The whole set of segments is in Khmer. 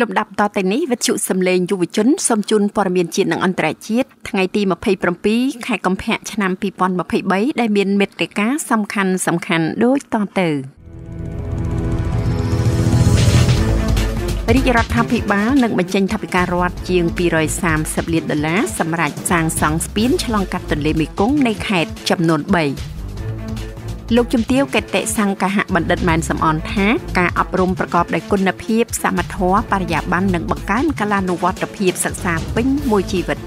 លំដាប់តទៅនេះវិទ្យុសំឡេងយុវជនសូមជូនព័ត៌មានជាតិនិងអន្តរជាតិថ្ងៃទី27ខែកុម្ភៈឆ្នាំ2023ដែលមានមេត្តាការសំខាន់សំខាន់ដូចតទៅរាជរដ្ឋាភិបាលនឹងបញ្ចេញថវិការដ្ឋជាង230លានដុល្លារសម្រាប់សាងសង់ស្ពានឆ្លងកាត់ទន្លេមេគង្គនៃខេត្តចំនួន3លោកជំទាវកិតិសង្កហបណ្ឌិតម៉ែនសំអនថាការអប់រំប្រកបដោយគុណភាពសមត្ថភាពបរិយាបន្ននិងបង្កើនកលានុវត្តភាពសិក្សាពេញមួយជីវិតឯក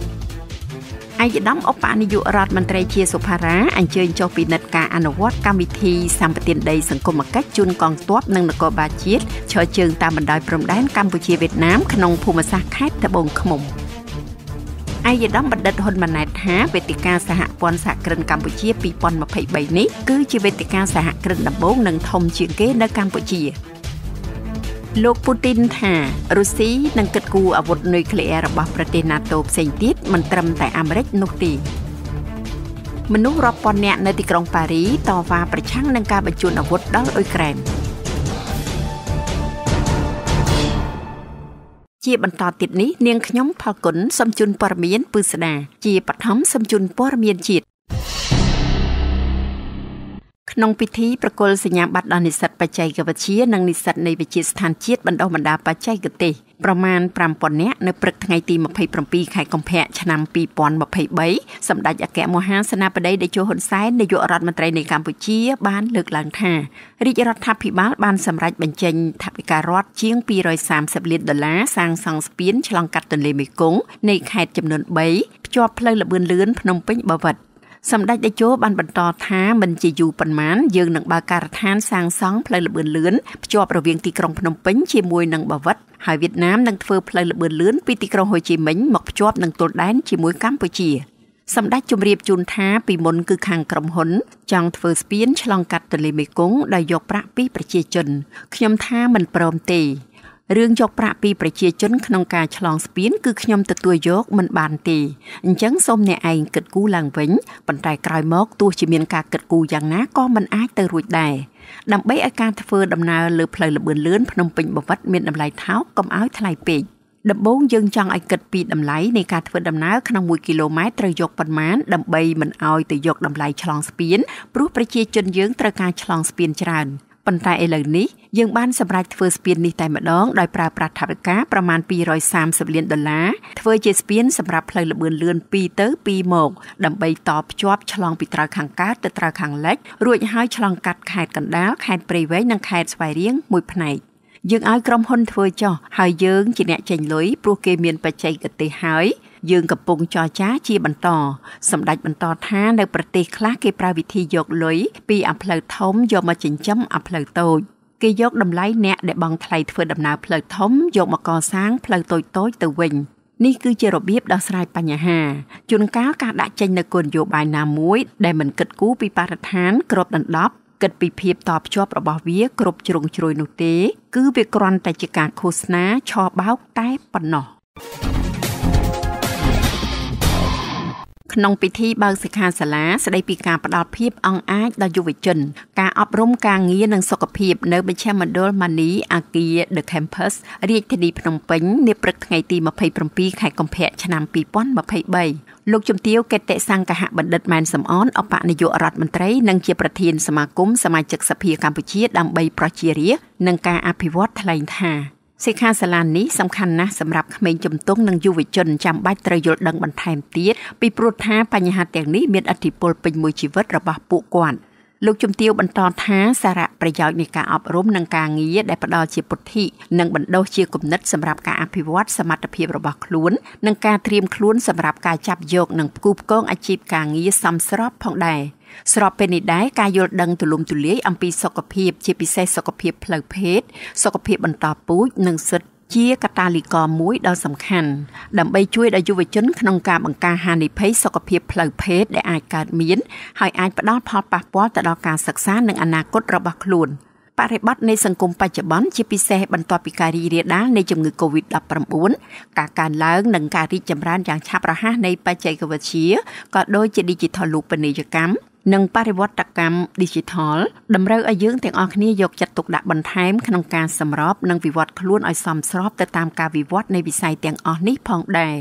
ឧត្តមឧបនាយករដ្ឋមន្ត្រីជាសុផារ៉ាអញ្ជើញចុះពិនិត្យការអនុវត្តកម្មវិធីសម្បទានដីសង្គមគិច្ចជូនកងទ័ពនិងនគរបាលជាតិឈរជើងតាមបណ្ដោយព្រំដែនកម្ពុជាវៀតណាមក្នុងភូមិសាស្ត្រខេត្តត្បូងឃ្មុំ។ឯកឧត្តមបណ្ឌិតហ៊ុនម៉ាណែតថាវេទិកាសហព័ន្ធសហគ្រិនកម្ពុជា2023នេះគឺជាវេទិកាសហគ្រិនដំបូងនិងធំជាងគេនៅកម្ពុជាលោកពូទីនថារុស្ស៊ីនឹងគិតគូរអាវុធនុយក្លេអ៊ែររបស់ប្រទេស NATO ផ្សេងទៀតមិនត្រឹមតែអាមេរិកនោះទេមនុស្សរាប់ពាន់នាក់នៅទីក្រុងប៉ារីតវ៉ាប្រឆាំងនឹងការបញ្ជូនអាវុធដល់អ៊ុយក្រែន។ជាបន្តទៀតនេះនាងខ្ញុំផលគុណសូមជូនព័ត៌មានពិស្ដាជាបឋមសូមជូនព័ត៌មានជាតិក្នុងពិធីប្រគល់សញ្ញាបត្រដល់និស្សិតបច្ចេកវិទ្យានិងនិស្សិតនៃវិទ្យាស្ថានជាតិបណ្ដុះបណ្ដាលបច្ចេកទេសប្រមាណ5000នាក់នៅព្រឹកថ្ងៃទី27ខែកុម្ភៈឆ្នាំ2023សម្ដេចអគ្គមហាសេនាបតីតេជោហ៊ុនសែននាយករដ្ឋមន្ត្រីនៃកម្ពុជា បាន លើកឡើងថារាជរដ្ឋាភិបាលបានសម្រេចបញ្ចេញថវិការដ្ឋជាង230លានដុល្លារសាងសង់ស្ពានឆ្លងកាត់ទន្លេមេគង្គនៃខេត្តចំនួន3ភ្ជាប់ផ្លូវលបឿនលឿនភ្នំពេញបាវិតសម្ដេចតេជោបានបន្តថាមិនជាយូរប៉ុន្មាន យើងនឹងបើកការដ្ឋានសាងសង់ផ្លូវល្បឿនលឿនភ្ជាប់រវាងទីក្រុងភ្នំពេញជាមួយនឹងបាវិតហើយវៀតណាមនឹងធ្វើផ្លូវល្បឿនលឿនពីទីក្រុងហូជីមិញមកភ្ជាប់នឹងទល់ដែនជាមួយកម្ពុជា សម្ដេចជម្រាបជូនថាពីមុន គឺខាងក្រុមហ៊ុន ចង់ធ្វើស្ពាន ឆ្លងកាត់ទន្លេមេគង្គដោយយកប្រាក់ពីប្រជាជន ខ្ញុំថាមិនព្រមទេរឿងយកប្រាក់ពីប្រជាជនក្នុងការឆ្លងស្ពានគឺខ្ញុំទទួលយកមិនបានទេអញ្ចឹងសូមអ្នកឯងគិតគូរឡើងវិញប៉ុន្តែក្រោយមកទោះជាមានការគិតគូរយ៉ាងណាក៏មិនអាចទៅរួចដែរដើម្បីឲ្យការធ្វើដំណើរលើផ្លូវលបឿនលឿនភ្នំពេញបវត្តមានតម្លៃថោកកុំឲ្យថ្លៃពេកដំបូងយើងចង់ឲ្យគិតពីតម្លៃនៃការធ្វើដំណើរក្នុង1គីឡូម៉ែត្រត្រូវយកប៉ុន្មានដើម្បីមិនឲ្យទៅយកតម្លៃឆ្លងស្ពានព្រោះប្រជាជនយើងត្រូវការឆ្លងស្ពានច្រើន។ប៉ុន្តែឥឡូវនេះយើងបានសម្រេចធ្វើស្ពាននេះតែម្ដង ដោយប្រើប្រាស់ថវិកាប្រមាណ230លានដុល្លារធ្វើជាស្ពានសម្រាប់ផ្លូវលបឿនលឿន2ទៅ2មក ដើម្បីតភ្ជាប់ឆ្លងពីត្រើយខាងកើតទៅត្រើយខាងលិចរួចហើយឆ្លងកាត់ខេត្តកណ្ដាលខេត្តព្រៃវែងនិងខេត្តស្វាយរៀងមួយផ្នែកយើងឲ្យក្រុមហ៊ុនធ្វើចោះហើយយើងជាអ្នកចេញលុយព្រោះគេមានបច្ចេកទេសហើយ យើងកំពុងចរចាជាបន្តសម្ដេចបន្តថានៅប្រទេសខ្លះគេប្រើវិធីយកលុយពីអាផ្លូវធំយកមកចិញ្ចឹមអាផ្លូវតូចគេយកតម្លៃអ្នកដែលបង់ថ្លៃធ្វើដំណើរផ្លូវធំយកមកកសាងផ្លូវតូចតូចទៅវិញនេះគឺជារបៀបដោះស្រាយបញ្ហាជួនកាលការដាក់ចេញនូវគោលនយោបាយណាមួយដែលមិនគិតគូរពីបរិស្ថានក្របដណ្ដប់គិតពីភាពតបជាប់របស់វាគ្រប់ជ្រុងជ្រោយនោះទេ គឺវាគ្រាន់តែជាការឃោសនា ឆោបោកតែប៉ុណ្ណោះ។ក្នុងពិធីបើកសិក្ខាសាលាស្ដីពីការផ្ដល់ភាពអង់អាចដល់យុវជនការអប់រំការងារនិងសុខភាពនៅមជ្ឈមណ្ឌល Mani Akia The Campus រាជធានីភ្នំពេញនាព្រឹកថ្ងៃទី27ខែកុម្ភៈឆ្នាំ2023លោកជំទាវកិតិសង្កហបណ្ឌិតម៉ែនសំអនអបនាយករដ្ឋមន្ត្រីនិងជាប្រធានសមាគមសមាជិកសភាកម្ពុជាដើម្បីប្រជារាស្ត្រនិងការអភិវឌ្ឍថ្លែងថាសិក្ខាសាលានេះសំខាន់ណាស់សម្រាប់ក្មេងជំទង់និងយុវជនចាំបាច់ត្រូវយល់ដឹងបន្ថែមទៀតពីព្រោះថាបញ្ហាទាំងនេះមានឥទ្ធិពលពេញមួយជីវិតរបស់ពួកគាត់លោកជំទាវបន្តថាសារៈប្រយោជន៍នៃការអប់រំនិងការងារដែលផ្ដល់ជាពុទ្ធិនិងបណ្ដុះជាគំនិតសម្រាប់ការអភិវឌ្ឍសមត្ថភាពរបស់ខ្លួននិងការត្រៀមខ្លួនសម្រាប់ការចាប់យក និងផ្គូផ្គងអាជីពការងារសមស្របផងដែរ។ស្របពេលនេះដែរការយល់ដឹងទូលំទូលាយអំពីសុខភាព ជាពិសេសសុខភាពផ្លូវភេទសុខភាពបន្តពូជនិងសិទ្ធិជាកត្តាលីករមួយដ៏សំខាន់ដើម្បីជួយដល់យុវជនក្នុងការបង្ការហានិភ័យសុខភាពផ្លូវភេទដែលអាចកើតមានហើយអាចផ្ដល់ផលប៉ះពាល់ទៅដល់ការសិក្សានិងអនាគតរបស់ខ្លួន។បរិបត្តិនៃសង្គមបច្ចុប្បន្នជាពិសេសបន្ទាប់ពីការរីករាលដាលនៃជំងឺ Covid-19 ការកើនឡើងនិងការរីកចម្រើនយ៉ាងឆាប់រហ័សនៃបច្ចេកវិទ្យាក៏ដូចជា Digital រូបនីយកម្មនិងបរិវត្តកម្ម Digital តម្រូវឲ្យយើងទាំងអស់គ្នាយកចិត្តទុកដាក់បន្ថែមក្នុងការសម្របនិងវិវត្តខ្លួនឲ្យសមស្របទៅតាមការវិវត្តនៃវិស័យទាំងអស់នេះផងដែរ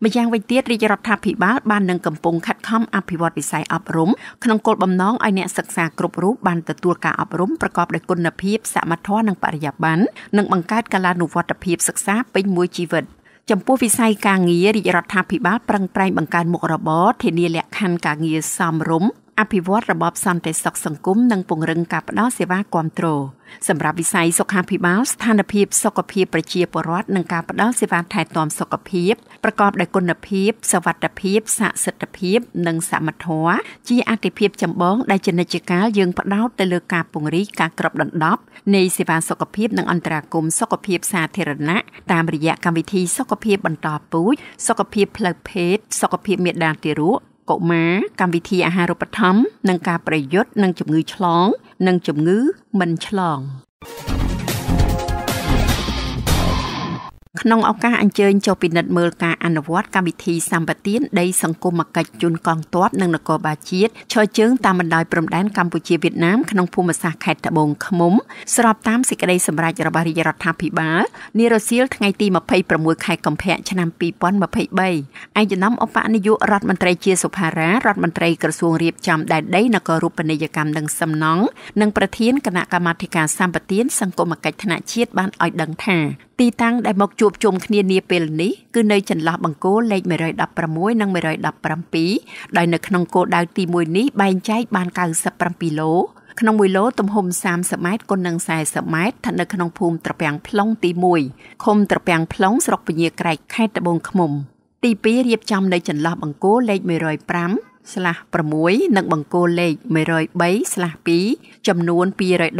។ម្យ៉ាងវិញទៀតរាជរដ្ឋាភិបាលបាននឹងកំពុងខិតខំអភិវឌ្ឍវិស័យអប់រំក្នុងគោលបំណងឲ្យអ្នកសិក្សាគ្រប់រូបបានទទួលការអប់រំប្រកបដោយគុណភាព សមត្ថភាពនិងបរិយាបន្ននិងបង្កើតកលានុវត្តភាពសិក្សាពេញមួយជីវិត ចំពោះវិស័យការងាររាជរដ្ឋាភិបាលប្រឹងប្រែងបង្កើនមុខរបរធានា លក្ខខណ្ឌការងារសមរម្យអភិវឌ្ឍរបបសន្តិសុខសង្គមនិងពង្រឹងការផ្តល់សេវាគាំទ្រសម្រាប់វិស័យសុខាភិបាលស្ថានភាពសុខភាពប្រជាពលរដ្ឋនិងការផ្តល់សេវាថែទាំសុខភាពប្រកបដោយគុណភាពសวัสดิភាពស័ក្តិសិទ្ធិភាព និងសមត្ថភាពជាអាទិភាពចម្បងដែលជានិច្ចកាលយើងផ្តោតទៅលើការពង្រីកការគ្របដណ្ដប់នៃសេវាសុខភាពនិងអន្តរាគមសុខភាពសាធារណៈតាមរយៈកម្មវិធីសុខភាពបន្តពូជសុខភាពផ្លូវភេទសុខភាពមាតាទារកកុមារកម្មវិធីអាហារូបត្ថម្ភនិងការប្រយុទ្ធនឹងជំងឺឆ្លង និងជំងឺមិនឆ្លង។ក្នុងឱកាសអញ្ជើញចុះពិនិត្យមើលការអនុវត្តកម្មវិធីសម្បទានដីសង្គមគិច្ចជូនកងទ័ពនិងនគរបាលជាតិឈរជើងតាមបណ្ដោយព្រំដែនកម្ពុជាវៀតណាមក្នុងភូមិសាស្ត្រខេត្តត្បូងឃ្មុំ ស្របតាមសេចក្តីសម្រេចរបស់រាជរដ្ឋាភិបាលនារសៀលថ្ងៃទី26ខែកុម្ភៈឆ្នាំ2023ឯកឧត្តមឧបនាយករដ្ឋមន្ត្រីជាសុផារ៉ារដ្ឋមន្ត្រីក្រសួងរៀបចំដែនដីនគររូបនីយកម្មនិងសំណង់និងប្រធានគណៈកម្មាធិការសម្បទានសង្គមគិច្ចថ្នាក់ជាតិបានឲ្យដឹងថាទីតាំងដែលមកជួបជុំគ្នានាពេលនេះគឺនៅចន្លោះបង្គោលលេខ116និង117ដោយនៅក្នុងគោលដៅទី1នេះបែងចែកបាន97ឡូក្នុង1ឡូទំហំ30ម៉ែត្រគុណនឹង40ម៉ែត្រស្ថិតនៅក្នុងភូមិត្រពាំង plong ទី1ឃុំត្រពាំង plong ស្រុកពញាក្រែកខេត្តត្បូងឃ្មុំ ទី2រៀបចំនៅចន្លោះបង្គោលលេខ105 103/6និងបង្គោលលេខ103/2ចំនួន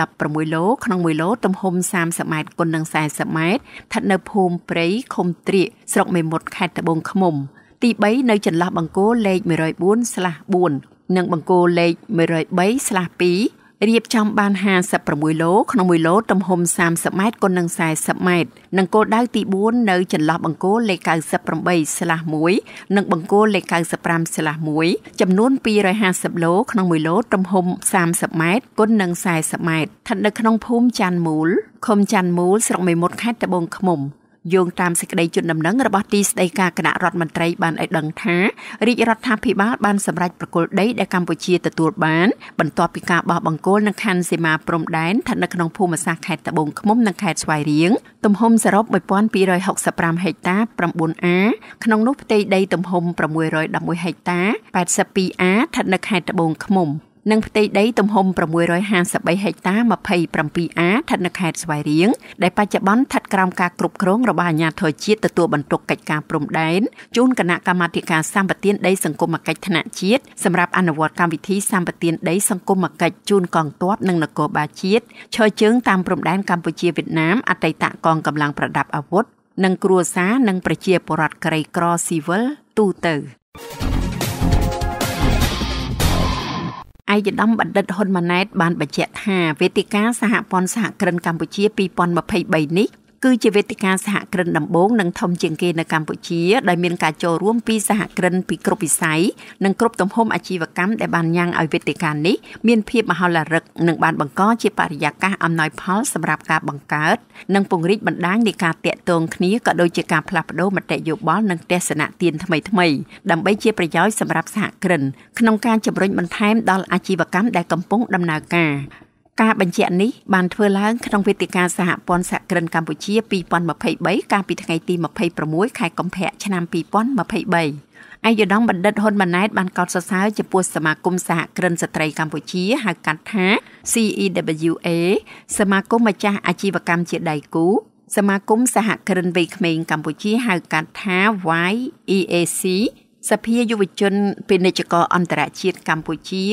216ឡូក្នុង1ឡូទំហំ30ម៉ែត្រគុណនឹង40ម៉ែត្រស្ថិតនៅភូមិព្រៃឃុំត្រៀកស្រុកមេមត់ខេត្តត្បូងឃ្មុំ ទី3នៅចន្លោះបង្គោលលេខ104/4និងបង្គោលលេខ103/2រៀបចំបាន56ឡូក្នុង1ឡូទំហំ30ម៉ែត្រគុណនឹង40ម៉ែត្រនិងគោលដៅទី4នៅចន្លោះបង្គោលលេខ98/1និងបង្គោលលេខ95/1ចំនួន250ឡូក្នុង1ឡូទំហំ30ម៉ែត្រគុណនឹង40ម៉ែត្រស្ថិតនៅក្នុងភូមិចាន់មូលឃុំចាន់មូលស្រុកមេមត់ខេត្តត្បូងឃ្មុំយោងតាមសេចក្តីជូនដំណឹងរបស់ទីស្តីការគណៈរដ្ឋមន្ត្រីបានឲ្យដឹងថារាជរដ្ឋាភិបាលបានសម្រេចប្រគល់ដីដែលកម្ពុជាទទួលបាន បន្ទាប់ពីការបោះបង្គោលនៅខណ្ឌសីមាព្រំដែនស្ថិតនៅក្នុងភូមិសាស្ត្រខេត្តត្បូងឃ្មុំនិងខេត្តស្វាយរៀងទំហំសរុប1265ហិកតា 9A ក្នុងនោះផ្ទៃដីទំហំ611ហិកតា 82A ស្ថិតនៅខេត្តត្បូងឃ្មុំនិងផ្ទៃដីទំហំ653ហិកតា27អាស្ថិតនៅខេត្តស្វាយរៀងដែលបច្ចុប្បន្នស្ថិតក្រោមការគ្រប់គ្រងរបស់អាជ្ញាធរជាតិទទួលបន្ទុកកិច្ចការព្រំដែនជូនគណៈកម្មាធិការសម្បទានដីសង្គមគិច្ចថ្នាក់ជាតិសម្រាប់អនុវត្តកម្មវិធីសម្បទានដីសង្គមគិច្ចជូនកងទ័ពនិងនគរបាលជាតិឈរជើងតាមព្រំដែនកម្ពុជាវៀតណាមអតីតកងកម្លាំងប្រដាប់អាវុធនិងគ្រួសារនិងប្រជាពលរដ្ឋក្រីក្រស៊ីវិលទូទៅ។ឯកឧត្តមបណ្ឌិតហ៊ុនម៉ាណែតបានបញ្ជាក់ថាវេទិកាសហព័ន្ធសហគ្រិនកម្ពុជា2023នេះគឺជាវេទិកាសហគ្រិនដំបូងនិងធំជាងគេនៅកម្ពុជាដោយមានការចូលរួមពីសហគ្រិនពីគ្រប់វិស័យនិងគ្រប់ទំហំអាជីវកម្មដែលបានញ៉ាំងឲ្យវេទិកានេះមានភាពមហោឡារឹកនិងបានបង្កជាបរិយាកាសអំណោយផល សម្រាប់ការបង្កើតនិងពង្រីកបណ្ដាញនៃការតាក់ទងគ្នាក៏ដូចជាការផ្លាស់ប្ដូរមតិយោបល់និងទស្សនៈទានថ្មីៗដើម្បីជាប្រយោជន៍សម្រាប់សហគ្រិនក្នុងការជំរុញបន្ថែម ដល់អាជីវកម្មដែលកំពុងដំណើរការការបញ្ជាក់នេះបានធ្វើឡើងក្នុងវេទិកាសហព័ន្ធសហគ្រិនកម្ពុជា2023កាលពីថ្ងៃទី26ខែកុម្ភៈឆ្នាំ2023ឯកឧត្តមបណ្ឌិតហ៊ុនម៉ាណែតបានកោតសរសើរចំពោះសមាគមសហគ្រិនស្ត្រីកម្ពុជាហៅកាត់ថា CEWA សមាគមម្ចាស់អាជីវកម្មជាដៃគូ សមាគមសហគ្រិនវ័យក្មេងកម្ពុជាហៅកាត់ថា YEAC សភាយុវជនពាណិជ្ជករអន្តរជាតិកម្ពុជា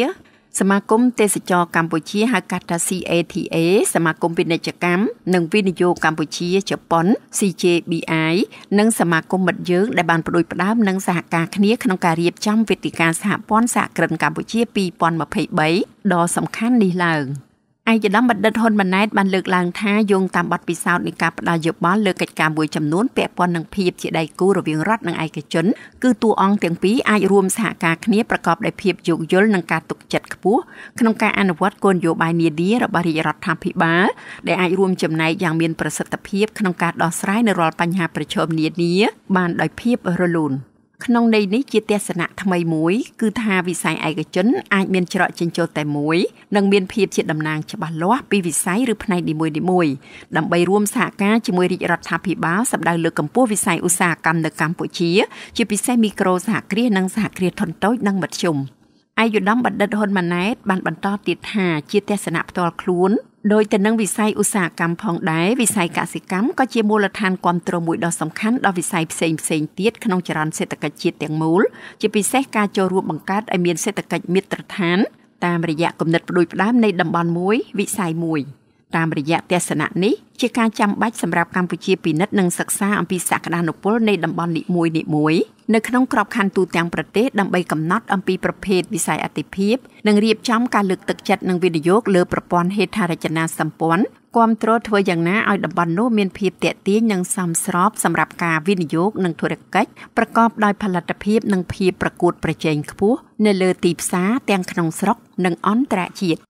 សមាគមទេសចរកម្ពុជាហៅកាត់ថា CATA សមាគមពាណិជ្ជកម្មនិងវិនិយោគកម្ពុជាជប៉ុន CJBI និងសមាគមមិត្តយើងដែលបានផ្ដួចផ្ដើមនិងសហការគ្នាក្នុងការរៀបចំវេទិកាសហព័ន្ធសហគ្រិនកម្ពុជា2023ដ៏សំខាន់នេះឡើង។ឯកឧត្តមបណ្ឌិតហ៊ុនម៉ាណែតបានលើកឡើងថាយោងតាមបទពិសោធន៍នៃការផ្ដល់យោបល់លើកិច្ចការមួយចំនួនពាក់ព័ន្ធនឹងភាពជាដៃគូរវាងរដ្ឋនិងឯកជនគឺតួអង្គទាំងពីរអាចរួមសហការគ្នាប្រកបដោយភាពយោគយល់និងការទុកចិត្តខ្ពស់ក្នុងការអនុវត្តគោលនយោបាយនានារបស់រាជរដ្ឋាភិបាលដែលអាចរួមចំណែកយ៉ាងមានប្រសិទ្ធភាពក្នុងការដោះស្រាយនៅរាល់បញ្ហាប្រឈមនានាបានដោយភាពរលូន។ក្នុងន័យនេះជាទស្សនៈថ្មីមួយគឺថាវិស័យឯកជនអាចមានច្រកចេញចូលតែមួយនិងមានភាពជាតំណាងច្បាស់លាស់ពីវិស័យឬផ្នែកនីមួយៗដើម្បីរួមសហការជាមួយរាជរដ្ឋាភិបាលសម្ដៅលើកម្ពស់វិស័យឧស្សាហកម្មនៅកម្ពុជា ជាពិសេសមីក្រូសហគ្រាសនិងសហគ្រាសធុនតូចនិងមធ្យម។ឯកឧត្តមបណ្ឌិតហ៊ុនម៉ាណែតបានបន្តទៀតថាជាទស្សនៈផ្ទាល់ខ្លួនដោយទៅនឹងវិស័យឧស្សាហកម្មផងដែរវិស័យកសិកម្មក៏ជាមូលដ្ឋានគ្រប់គ្រងមួយដ៏សំខាន់ដល់វិស័យផ្សេងផ្សេងទៀតក្នុងចរន្តសេដ្ឋកិច្ចជាតិទាំងមូលជាពិសេសការចូលរួមបង្កើតឲ្យមានសេដ្ឋកិច្ចមាត្រដ្ឋានតាមរយៈគំនិតផ្ដួចផ្ដើមនៃតំបន់មួយ វិស័យមួយ។តាមរយៈទស្សនៈនេះជាការចាំបាច់សម្រាប់កម្ពុជាពិនិត្យនិងសិក្សាអំពីសក្តានុពលនៃតំបន់នីមួយនីមួយនៅក្នុងក្របខ័ណ្ឌទូទាំងប្រទេសដើម្បីកំណត់អំពីប្រភេទវិស័យអតិភិបនិងរៀបចំការលើកទឹកចិត្តនិងវិនិយោគលើប្រព័ន្ធហេដ្ឋារចនាសម្ព័ន្ធគ្រប់គ្រងធ្វើយ៉ាងណាឲ្យតំបន់នោះមានភាពតេទៀងនិងសមស្របសម្រាប់ការវិនិយោគនិងធុរកិច្ចប្រកបដោយផលិតភាពនិងភាពប្រកួតប្រជែងខ្ពស់នៅលើទីផ្សារទាំងក្នុងស្រុកនិងអន្តរជាតិ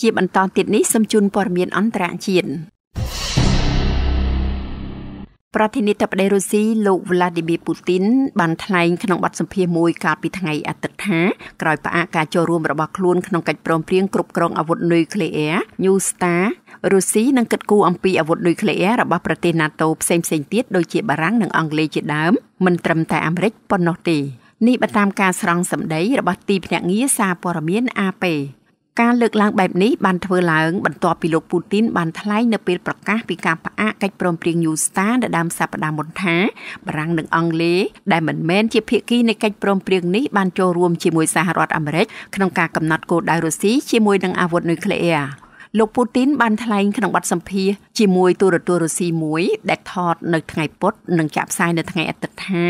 ជាបន្តទៀតនេះសូមជូនព័ត៌មានអន្តរជាតិប្រធានាធិបតីរុស្ស៊ីលោក Vladimir Putin បានថ្លែងក្នុងបទសម្ភាសន៍មួយកាលពីថ្ងៃអាទិត្យថាក្រោយផ្អាកការចូលរួមរបស់ខ្លួនក្នុងកិច្ចព្រមព្រៀងគ្រប់គ្រងអាវុធនុយក្លេអ៊ែរ New START រុស្ស៊ីនឹងគិតគូរអំពីអាវុធនុយក្លេអ៊ែររបស់ប្រទេស NATO ផ្សេងៗទៀតដូចជាបារាំងនិងអង់គ្លេសជាដើមមិនត្រឹមតែអាមេរិកប៉ុណ្ណោះទេនេះបើតាមការស្រង់សម្ដីរបស់ទីភ្នាក់ងារសារព័ត៌មាន AP ការលើកឡើងបែបនេះបានធ្វើឡើងបន្ទាប់ពីលោកពូទីនបានថ្លែងនៅពេលប្រកាសពីការផ្អាកកិច្ចព្រមព្រៀង New START នៅដើមសប្តាហ៍មុនថាបារាំងនិងអង់គ្លេសដែលមិនមែនជាភាគីនៃកិច្ចព្រមព្រៀងនេះបានចូលរួមជាមួយសហរដ្ឋអាមេរិកក្នុងការកំណត់គោលដៅរុស្ស៊ីជាមួយនឹងអាវុធនុយក្លេអ៊ែរលោកពូទីនបានថ្លែងក្នុងបទសម្ភាសន៍ជាមួយទូរទស្សន៍រុស្ស៊ីមួយ ដែលថតនៅថ្ងៃពុធនិងចាក់ផ្សាយនៅថ្ងៃអាទិត្យថា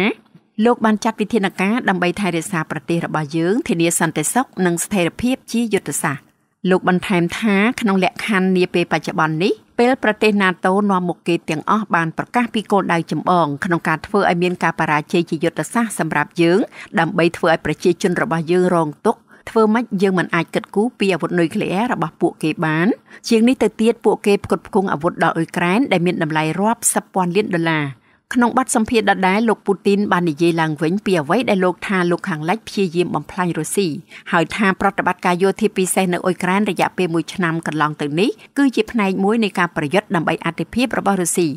លោកបានចាត់វិធានការដើម្បីថែរក្សាប្រទេសរបស់យើង ធានាសន្តិសុខនិងស្ថិរភាពជាយុទ្ធសាស្ត្រលោកបន្ថែមថាក្នុងលក្ខខណ្ឌនាពេលបច្ចុប្បន្ននេះពេលប្រទេស NATO នាំមុខគេទាំងអស់បានប្រកាសពីគោលដៅចម្បងក្នុងការធ្វើឲ្យមានការបរាជ័យជាយុទ្ធសាស្ត្រសម្រាប់យើងដើម្បីធ្វើឲ្យប្រជាជនរបស់យើងរងទុក្ខធ្វើម៉េចយើងមិនអាចគិតគូរពីអាវុធនុយក្លេអ៊ែររបស់ពួកគេបានជាងនេះទៅទៀតពួកគេផ្គត់ផ្គង់អាវុធដល់អ៊ុយក្រែនដែលមានតម្លៃរាប់សិបពាន់លានដុល្លារក្នុងបទសម្ភាសន៍ដដែលលោកពូទីនបាននិយាយឡើងវិញពីអ្វីដែលលោកថាលោកខាងលិចព្យាយាមបំផ្លាញរុស្ស៊ីហើយថាប្រតិបត្តិការយោធាពិសេសនៅអ៊ុយក្រែនរយៈពេល1ឆ្នាំកន្លងទៅនេះគឺជាផ្នែកមួយនៃការប្រយុទ្ធដើម្បីអធិភាពរបស់រុស្ស៊ី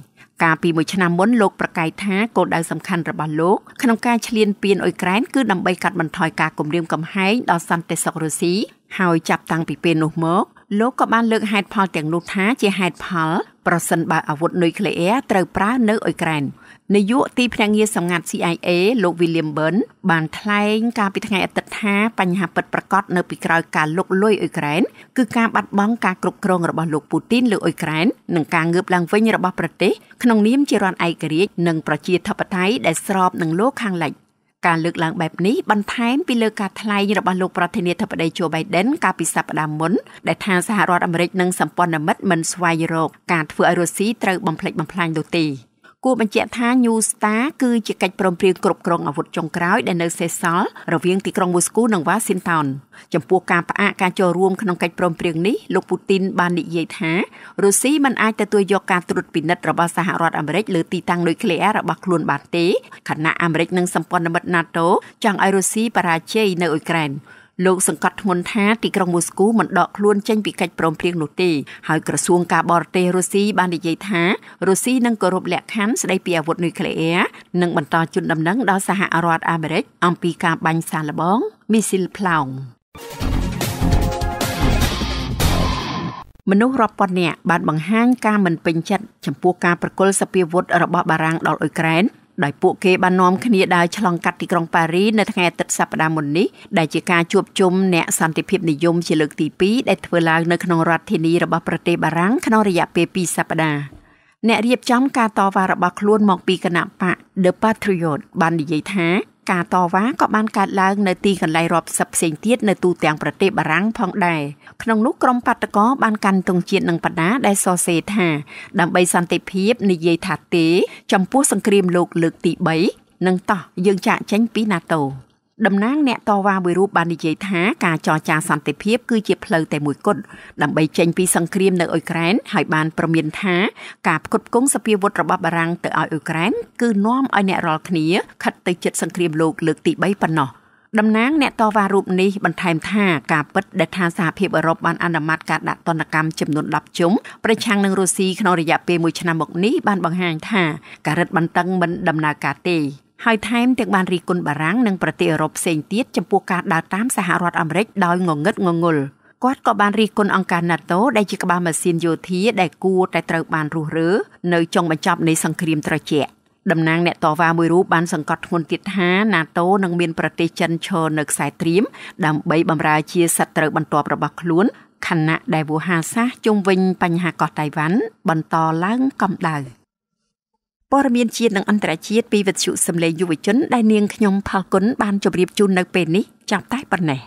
កាលពីមួយឆ្នាំមុនលោកប្រកាយថាគោលដៅសំខាន់របស់លោកក្នុងការឈ្លានពានអ៊ុយក្រែនគឺដើម្បីកាត់បន្ថយការគំរាមកំហែងដល់សន្តិសុខរុស្ស៊ីហើយចាប់តាំងពីពេលនោះមកលោកក៏បានលើកហេតុផលទាំងនោះថាជាហេតុផលប្រសិនបើអាវុធនុយក្លេអ៊ែរត្រូវប្រើនៅអ៊ុយក្រែននាយកទីភ្នាក់ងារសម្ងាត់ CIA លោក William Burn បានថ្លែងកាលពីថ្ងៃអាទិត្យថាបញ្ហាពិតប្រាកដនៅពីក្រោយការលុកលុយអ៊ុយក្រែនគឺការបាត់បង់ការគ្រប់គ្រងរបស់លោកពូទីនលើអ៊ុយក្រែននិងការងើបឡើងវិញរបស់ប្រទេសក្នុងនាមជារដ្ឋឯករាជ្យនិងប្រជាធិបតេយ្យដែលស្របនឹងលោកខាងលិចការលើកឡើងបែបនេះបន្ថែមពីលើការថ្លែងរបស់លោកប្រធានាធិបតី Joe Biden កាលពីសប្តាហ៍មុនដែលថាសហរដ្ឋអាមេរិកនិងសម្ព័ន្ធមិត្តមិនស្វែងរកការធ្វើឲ្យរុស្ស៊ីត្រូវបំផ្លិចបំផ្លាញនោះទេ។ួរបញ្ជាក់ថា New Star គឺជាកិច្ចព្រមព្រៀងគ្រប់គ្រងអាវុធចុងក្រោយដែលនៅសេសសល់រវាងទីក្រុងមូស្គូនិងវ៉ាស៊ីនតោនចំពោះការផ្អាកការចូលរួមក្នុងកិច្ចព្រមព្រៀងនេះលោកពូទីនបាននិយាយថារុស្ស៊ីមិនអាចទទួលយកការត្រួតពិនិត្យរបស់សហរដ្ឋអាមេរិកលើទីតាំងនុយក្លេអ៊ែររបស់ខ្លួនបានទេខណៈអាមេរិកនិងសម្ព័ន្ធមិត្ត NATO ចង់ឲ្យរុស្ស៊ីបរាជ័យនៅអ៊ុយក្រែនលោកសង្កត់ធ្ងន់ថាទីក្រុងមូស្គូមិនដកខ្លួនចេញពីកិច្ចព្រមព្រៀងនោះទេហើយក្រសួងការបរទេសរុស្ស៊ីបាននិយាយថារុស្ស៊ីនឹងគោរពលក្ខខណ្ឌស្តីពីអាវុធនុយក្លេអ៊ែរនិងបន្តជូនដំណឹងដល់សហរដ្ឋអាមេរិក អំពីការបាញ់សារល្បង មីស៊ីលផ្លោងមនុស្សរាប់ពាន់នាក់បានបង្ហាញការមិនពេញចិត្តចំពោះការប្រគល់សពាវុធរបស់បារាំងដល់អ៊ុយក្រែនដោយពួកគេបាននាំគ្នាដើរឆ្លងកាត់ទីក្រុងប៉ារីនៅថ្ងៃអាទិត្យសប្តាហ៍មុននេះដែលជាការជួបជុំអ្នកសន្តិភាពនិយម ជាលើកទី2ដែលធ្វើឡើងនៅក្នុងរដ្ឋធានីរបស់ប្រទេសបារាំងក្នុងរយៈពេល2សប្តាហ៍អ្នករៀបចំ ការតវ៉ារបស់ខ្លួនមកពីគណៈបក The Patriot បាននិយាយថាការតវ៉ាក៏បានកើតឡើងនៅទីកន្លែងរាប់សិបផ្សេងទៀតនៅទូទាំងប្រទេសបារាំងផងដែរក្នុងនោះក្រុមបាតកោបានកាន់ទង់ជាតិនិងបដាដែលសរសេរថា ដើម្បីសន្តិភាពនិយាយថាទេ ចំពោះសង្គ្រាមលោកលើកទី3នឹងតោះយើងចាក់ចេញពី NATO តំណាងអ្នកតវ៉ាមួយរូបបាននិយាយថាការចរចាសន្តិភាពគឺជាផ្លូវតែមួយគត់ដើម្បីចេញពីសង្គ្រាមនៅអ៊ុយក្រែនហើយបានប្រមានថាការផ្គត់ផ្គង់សពាវុធរបស់បារាំងទៅឲ្យអ៊ុយក្រែនគឺនាំឲ្យអ្នករាល់គ្នាខិតទៅជិតសង្គ្រាមលោកលើកទី3ប៉ុណ្ណោះតំណាងអ្នកតវ៉ារូបនេះបន្ថែមថាការពិតដែលថាសហភាពអឺរ៉ុបបានអនុម័តការដាក់ទណ្ឌកម្មចំនួន10ជុំប្រឆាំងនឹងរុស្ស៊ីក្នុងរយៈពេល1ឆ្នាំមកនេះបានបង្ហាញថាការរឹតបន្តឹងមិនដំណើរការទេហើយថែមទាំងបានរីគុណបារាំងនិងប្រទេសអឺរ៉ុបផ្សេងទៀតចំពោះការដើរតាមសហរដ្ឋអាមេរិកដោយងងឹតងងុលគាត់ក៏បានរីគុណអង្គការ NATO ដែលជាក្បាលម៉ាស៊ីនយោធាដែលគួរតែត្រូវបានរុះរើនៅចុងបញ្ចប់នៃសង្គ្រាមត្រជាក់តំណាងអ្នកតវ៉ាមួយរូបបានសង្កត់ធ្ងន់ទៀតថា NATO នឹងមានប្រទេសចិនឈរនៅខ្សែត្រៀមដើម្បីបម្រើជាសត្រូវបន្ទាប់របស់ខ្លួនខណៈដែលវោហាសាសជុំវិញបញ្ហាកោះតៃវ៉ាន់បន្តឡើងកម្ដៅព័ត៌មានជាតិនិងអន្តរជាតិពីវិទ្យុសំឡេងយុវជនដែលនាងខ្ញុំផលគុណបានជម្រាបជូននៅពេលនេះចាប់តែប៉ុណ្ណេះ